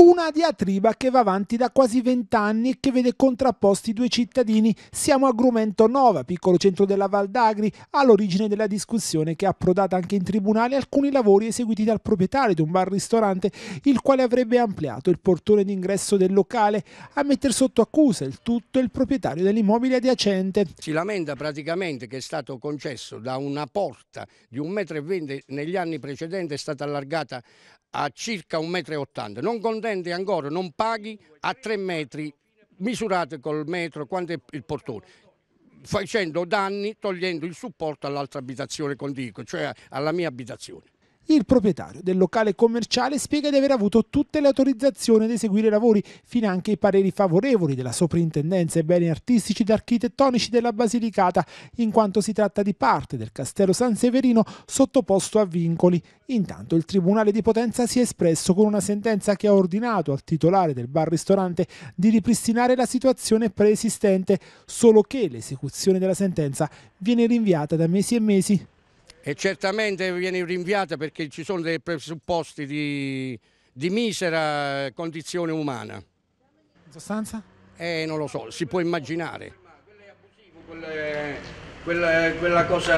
Una diatriba che va avanti da quasi vent'anni e che vede contrapposti due cittadini. Siamo a Grumento Nova, piccolo centro della Val d'Agri, all'origine della discussione che ha approdata anche in tribunale alcuni lavori eseguiti dal proprietario di un bar-ristorante, il quale avrebbe ampliato il portone d'ingresso del locale. A mettere sotto accusa il tutto il proprietario dell'immobile adiacente. Si lamenta praticamente che è stato concesso da una porta di 1,20 m negli anni precedenti, è stata allargata a circa 1,80 m. Non contento dipendente ancora non paghi a tre metri, misurate col metro quanto è il portone facendo danni togliendo il supporto all'altra abitazione contigua, cioè alla mia abitazione. Il proprietario del locale commerciale spiega di aver avuto tutte le autorizzazioni ad eseguire i lavori, finanche i pareri favorevoli della Soprintendenza ai beni artistici ed architettonici della Basilicata, in quanto si tratta di parte del Castello San Severino sottoposto a vincoli. Intanto il Tribunale di Potenza si è espresso con una sentenza che ha ordinato al titolare del bar-ristorante di ripristinare la situazione preesistente, solo che l'esecuzione della sentenza viene rinviata da mesi e mesi e certamente viene rinviata perché ci sono dei presupposti di, di misera condizione umana. In sostanza? Eh, non lo so, si può immaginare. Quello è abusivo, quella, quella cosa...